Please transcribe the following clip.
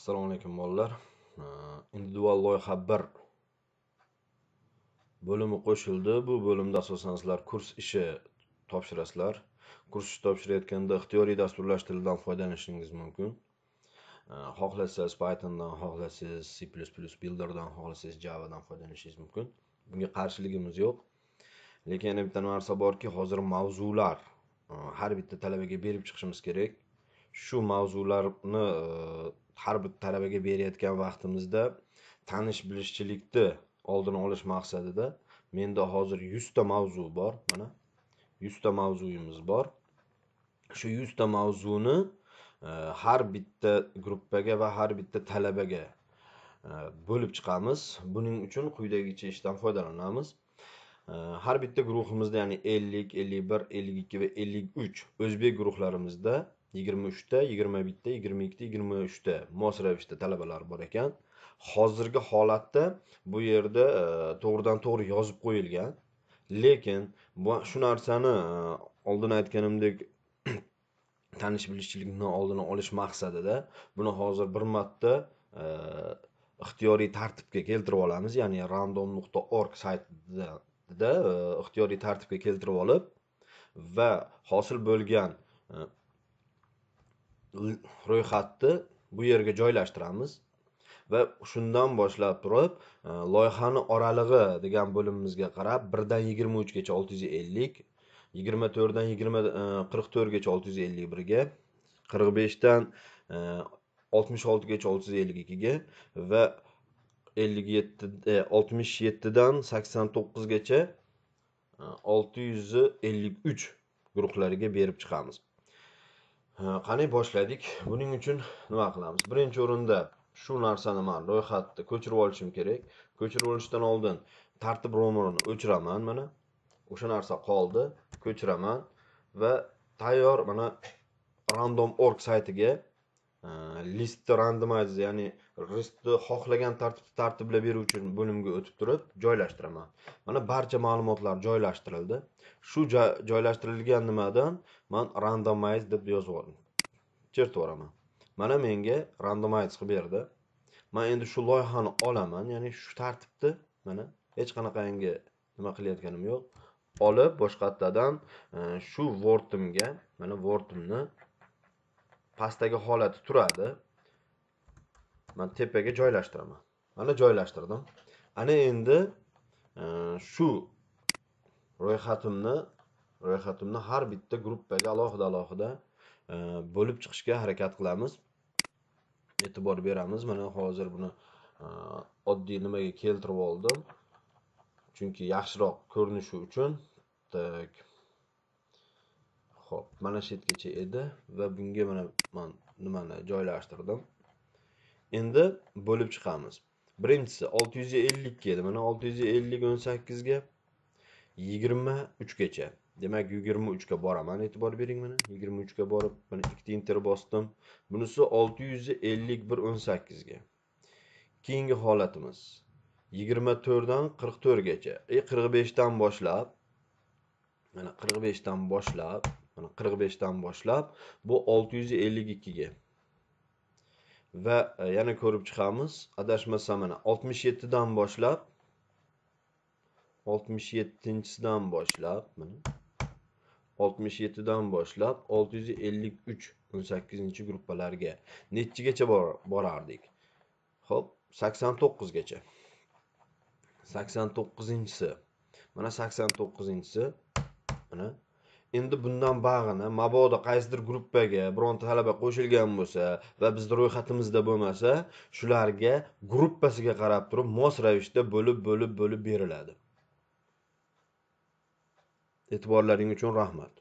assalomu alaykum bolalar individual loyiha 1 bo'limi qo'shildi bu bo'limda asosan sizlar kurs ishi topshirasizlar kurs ishi topshirayotganda ixtiyoriy dasturlash tilidan foydalanishingiz mumkin xohlasangiz pythondan xohlasangiz c++ builderdan xohlasangiz javadan foydalanishingiz mumkin bunga qarshiligimiz yo'q lekin yana bitta narsa borki hozir mavzular e, har bitta talabaga berib chiqishimiz kerak shu mavzularni e, har bir talabaga berayotgan vaqtimizda tanish bilishchilikni oldini olish maqsadida menda hozir yuzta mavzu bor mana yuzta mavzuyimiz bor shu yuzta mavzuni e, har bitta gruppaga va har bitta talabaga e, bo'lib chiqamiz buning uchun quyidagicha ishdan foydalanamiz e, har bitta guruhimizda ya'ni ellik ellik bir ellik ikki va ellik uch o'zbek guruhlarimizda yigirma uchta yigirma bitta yigirma ikkita yigirma uchta mos ravishda talabalar bor ekan hozirgi holatda bu yerda e, to'g'ridan to'g'ri yozib qo'yilgan lekin bu shu narsani e, oldin aytganimdek tanish bilishchilikni oldini olish maqsadida buni hozir bir marta e, ixtiyoriy tartibga keltirib olamiz ya'ni random nuqta org saytida ixtiyoriy tartibga keltirib olib va hosil bo'lgan ro'yxatni bu yerga joylashtiramiz va shundan boshlab turib e, loyihani oralig'i degan bo'limimizga qarab birdan yigirma uchgacha olti yuz ellik yigirma to'rtdan yigirma e, qirq to'rtgacha olti yuz ellik birga qirq beshdan e, oltmish oltigacha olti yuz ellik ikkiga va ellik yetti oltmish yettidan sakson to'qqizgacha olti yuz ellik uch guruhlariga berib chiqamiz qani boshladik buning uchun nima qilamiz birinchi o'rinda shu narsani man ro'yxatni ko'chirib olishim kerak ko'chirib olishdan oldin tartib ro'mo'rini o'chiraman mana o'sha narsa qoldi ko'chiraman va tayyor mana random saytiga list randomize ya'ni listni xohlagan tartibda tartiblab beruvchi bo'limga o'tib turib joylashtiraman mana barcha ma'lumotlar joylashtirildi shu joylashtirilgan nimadan man randomize deb yozib oldim chertib yuboraman mana menga randomize qilib berdi man endi shu loyihani olaman ya'ni shu tartibda mana hech qanaqangi nima qilayotganim yo'q olib boshqatdadan e, shu wordimga mana wordimni pastdagi holati turadi man tepaga joylashtiraman mana joylashtirdim ana endi e, shu ro'yxatimni ro'yxatimni har bitta gruppaga alohida alohida e, bo'lib chiqishga harakat qilamiz e'tibor beramiz mana hozir buni e, oddiy nimaga keltirib oldim chunki yaxshiroq ko'rinishi uchun так Xo'p, mana shu yergacha edi va bunga mana man nimani joylashtirdim. Endi bo'lib chiqamiz. Birinchisi 650 ga edi. Mana 650 18 ga 23 gacha. Demak 23 ga boraman. E'tibor bering mana 23 ga borib, mana ikkita enter bosdim. Bunisi 651 18 ga. Keyingi holatimiz 24 dan 44 gacha. E 45 dan boshlab mana 45 dan boshlab mana 45dan boshlab bu 652 ga va e, yana ko'rib chiqamiz adashmasam mana 67 dan boshlab 67 dan boshlab mana 67dan boshlab 653 18-chi gruppalarga nechigacha borardik ho'p 89gacha 89-inchisi mana 89-inchisi mana endi bundan bag'ini mabodo qaysidir gruppaga bironta talaba qo'shilgan bo'lsa va bizni ro'yxatimizda bo'lmasa shularga gruppasiga qarab turib mos ravishda bo'lib bo'lib bo'lib beriladi e'tiborlaring uchun rahmat